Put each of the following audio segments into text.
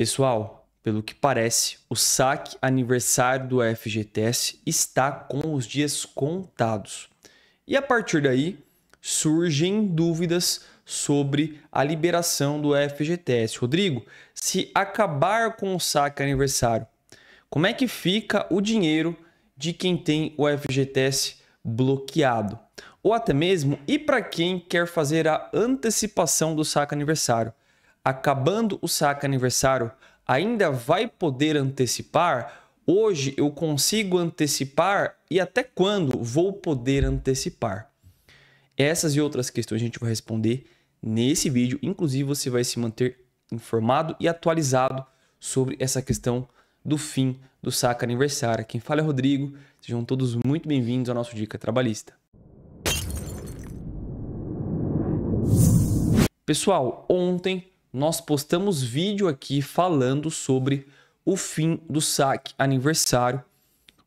Pessoal, pelo que parece, o saque aniversário do FGTS está com os dias contados. E a partir daí, surgem dúvidas sobre a liberação do FGTS. Rodrigo, se acabar com o saque aniversário, como é que fica o dinheiro de quem tem o FGTS bloqueado? Ou até mesmo, e para quem quer fazer a antecipação do saque aniversário? acabando o saque aniversário, ainda vai poder antecipar? Hoje eu consigo antecipar e até quando vou poder antecipar? Essas e outras questões a gente vai responder nesse vídeo. Inclusive, você vai se manter informado e atualizado sobre essa questão do fim do saque aniversário. Quem fala é Rodrigo. Sejam todos muito bem-vindos ao nosso Dica Trabalhista. Pessoal, ontem nós postamos vídeo aqui falando sobre o fim do saque aniversário.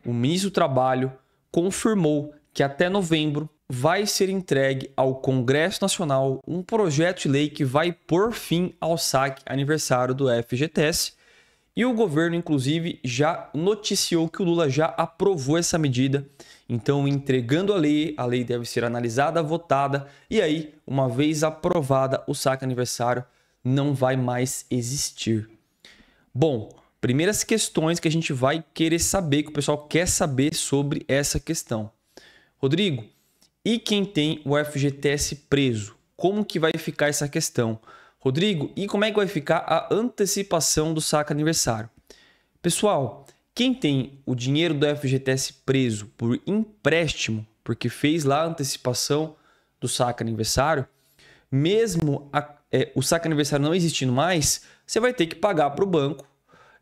O ministro do Trabalho confirmou que até novembro vai ser entregue ao Congresso Nacional um projeto de lei que vai pôr fim ao saque aniversário do FGTS. E o governo, inclusive, já noticiou que o Lula já aprovou essa medida. Então, entregando a lei, a lei deve ser analisada, votada e aí, uma vez aprovada o saque aniversário, não vai mais existir. Bom, primeiras questões que a gente vai querer saber, que o pessoal quer saber sobre essa questão. Rodrigo, e quem tem o FGTS preso? Como que vai ficar essa questão? Rodrigo, e como é que vai ficar a antecipação do saca aniversário? Pessoal, quem tem o dinheiro do FGTS preso por empréstimo, porque fez lá a antecipação do saca aniversário, mesmo a, é, o saque aniversário não existindo mais, você vai ter que pagar para o banco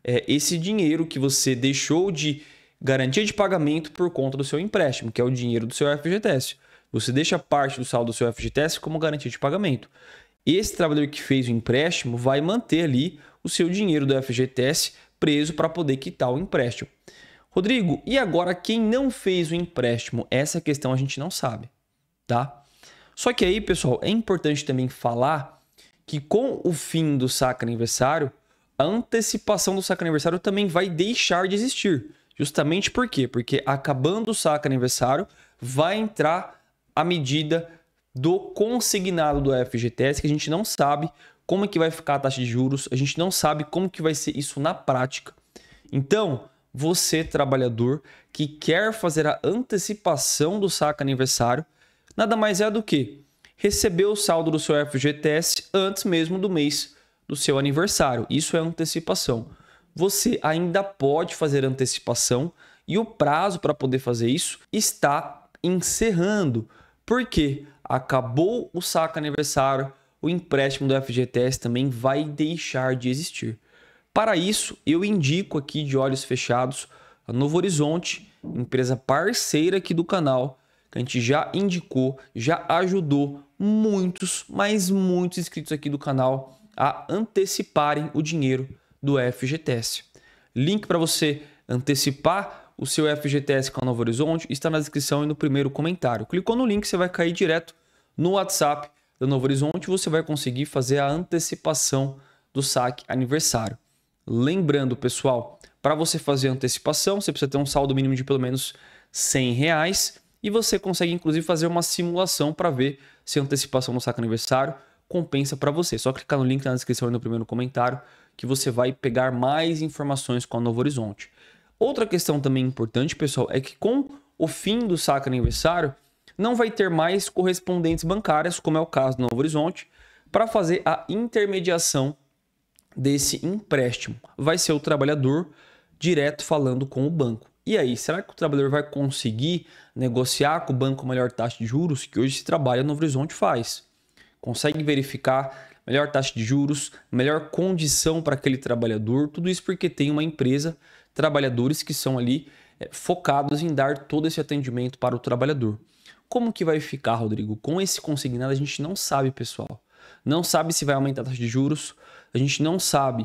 é, esse dinheiro que você deixou de garantia de pagamento por conta do seu empréstimo, que é o dinheiro do seu FGTS. Você deixa parte do saldo do seu FGTS como garantia de pagamento. Esse trabalhador que fez o empréstimo vai manter ali o seu dinheiro do FGTS preso para poder quitar o empréstimo. Rodrigo, e agora quem não fez o empréstimo? Essa questão a gente não sabe, tá? Só que aí, pessoal, é importante também falar que com o fim do saca aniversário, a antecipação do saca aniversário também vai deixar de existir. Justamente por quê? Porque acabando o saca aniversário, vai entrar a medida do consignado do FGTS, que a gente não sabe como é que vai ficar a taxa de juros, a gente não sabe como que vai ser isso na prática. Então, você trabalhador que quer fazer a antecipação do saca aniversário, nada mais é do que receber o saldo do seu FGTS antes mesmo do mês do seu aniversário. Isso é antecipação. Você ainda pode fazer antecipação e o prazo para poder fazer isso está encerrando. Porque acabou o saca aniversário, o empréstimo do FGTS também vai deixar de existir. Para isso, eu indico aqui de olhos fechados a Novo Horizonte, empresa parceira aqui do canal, que a gente já indicou, já ajudou muitos, mas muitos inscritos aqui do canal a anteciparem o dinheiro do FGTS. Link para você antecipar o seu FGTS com a Novo Horizonte está na descrição e no primeiro comentário. Clicou no link, você vai cair direto no WhatsApp da Novo Horizonte, você vai conseguir fazer a antecipação do saque aniversário. Lembrando, pessoal, para você fazer a antecipação, você precisa ter um saldo mínimo de pelo menos R$100. reais e você consegue, inclusive, fazer uma simulação para ver se a antecipação no saco aniversário compensa para você. Só clicar no link na descrição e no primeiro comentário que você vai pegar mais informações com a Novo Horizonte. Outra questão também importante, pessoal, é que com o fim do saco aniversário, não vai ter mais correspondentes bancárias, como é o caso do Novo Horizonte, para fazer a intermediação desse empréstimo. Vai ser o trabalhador direto falando com o banco. E aí, será que o trabalhador vai conseguir negociar com o banco a melhor taxa de juros que hoje se trabalha no Horizonte faz? Consegue verificar melhor taxa de juros, melhor condição para aquele trabalhador, tudo isso porque tem uma empresa, trabalhadores que são ali é, focados em dar todo esse atendimento para o trabalhador. Como que vai ficar, Rodrigo? Com esse consignado a gente não sabe, pessoal. Não sabe se vai aumentar a taxa de juros, a gente não sabe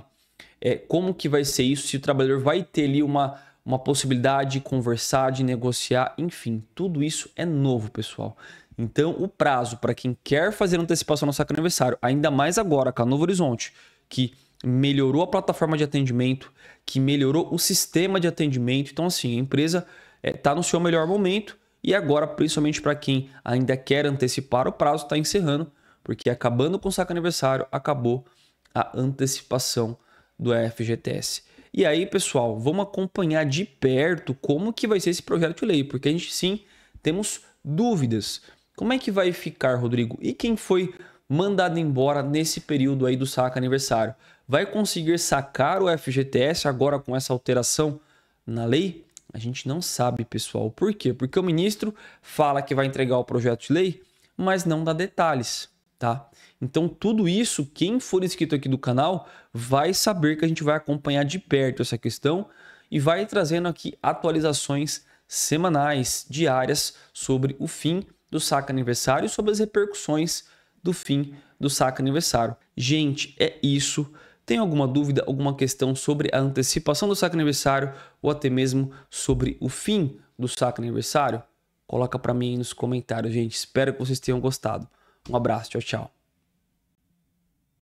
é, como que vai ser isso, se o trabalhador vai ter ali uma uma possibilidade de conversar, de negociar, enfim, tudo isso é novo, pessoal. Então, o prazo para quem quer fazer antecipação no saque aniversário, ainda mais agora com a Novo Horizonte, que melhorou a plataforma de atendimento, que melhorou o sistema de atendimento. Então, assim, a empresa está eh, é, no seu melhor momento e agora, principalmente para quem ainda quer antecipar, o prazo está encerrando, porque acabando com o saque aniversário, acabou a antecipação do FGTS. E aí, pessoal, vamos acompanhar de perto como que vai ser esse projeto de lei, porque a gente sim temos dúvidas. Como é que vai ficar, Rodrigo? E quem foi mandado embora nesse período aí do saca aniversário? Vai conseguir sacar o FGTS agora com essa alteração na lei? A gente não sabe, pessoal. Por quê? Porque o ministro fala que vai entregar o projeto de lei, mas não dá detalhes tá? Então, tudo isso, quem for inscrito aqui do canal vai saber que a gente vai acompanhar de perto essa questão e vai trazendo aqui atualizações semanais, diárias, sobre o fim do saco aniversário e sobre as repercussões do fim do saco aniversário. Gente, é isso. Tem alguma dúvida, alguma questão sobre a antecipação do saco aniversário ou até mesmo sobre o fim do saco aniversário? Coloca para mim nos comentários, gente. Espero que vocês tenham gostado. Um abraço, tchau, tchau.